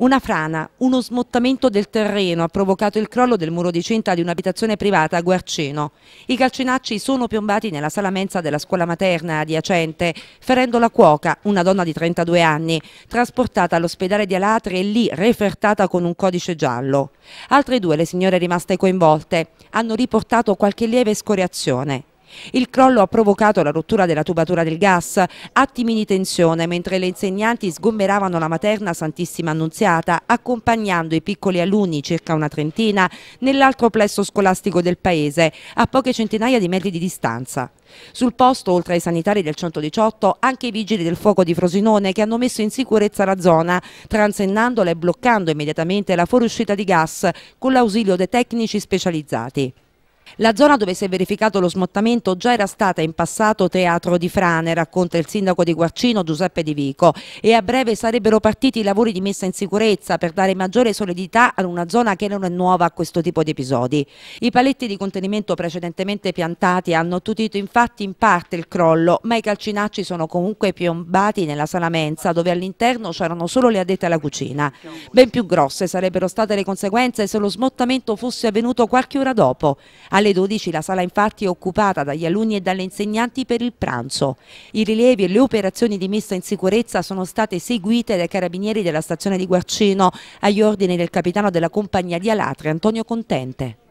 Una frana, uno smottamento del terreno ha provocato il crollo del muro di cinta di un'abitazione privata a Guerceno. I calcinacci sono piombati nella sala mensa della scuola materna adiacente, ferendo la cuoca, una donna di 32 anni, trasportata all'ospedale di Alatri e lì refertata con un codice giallo. Altre due le signore rimaste coinvolte hanno riportato qualche lieve scoriazione. Il crollo ha provocato la rottura della tubatura del gas, attimi di tensione mentre le insegnanti sgomberavano la materna Santissima Annunziata accompagnando i piccoli alunni, circa una trentina, nell'altro plesso scolastico del paese, a poche centinaia di metri di distanza. Sul posto, oltre ai sanitari del 118, anche i vigili del fuoco di Frosinone che hanno messo in sicurezza la zona, transennandola e bloccando immediatamente la fuoriuscita di gas con l'ausilio dei tecnici specializzati. La zona dove si è verificato lo smottamento già era stata in passato teatro di frane, racconta il sindaco di Guarcino Giuseppe Di Vico, e a breve sarebbero partiti i lavori di messa in sicurezza per dare maggiore solidità ad una zona che non è nuova a questo tipo di episodi. I paletti di contenimento precedentemente piantati hanno tutito infatti in parte il crollo, ma i calcinacci sono comunque piombati nella sala mensa, dove all'interno c'erano solo le addette alla cucina. Ben più grosse sarebbero state le conseguenze se lo smottamento fosse avvenuto qualche ora dopo. A alle 12 la sala infatti è occupata dagli alunni e dalle insegnanti per il pranzo. I rilievi e le operazioni di messa in sicurezza sono state seguite dai carabinieri della stazione di Guarcino agli ordini del capitano della compagnia di Alatri, Antonio Contente.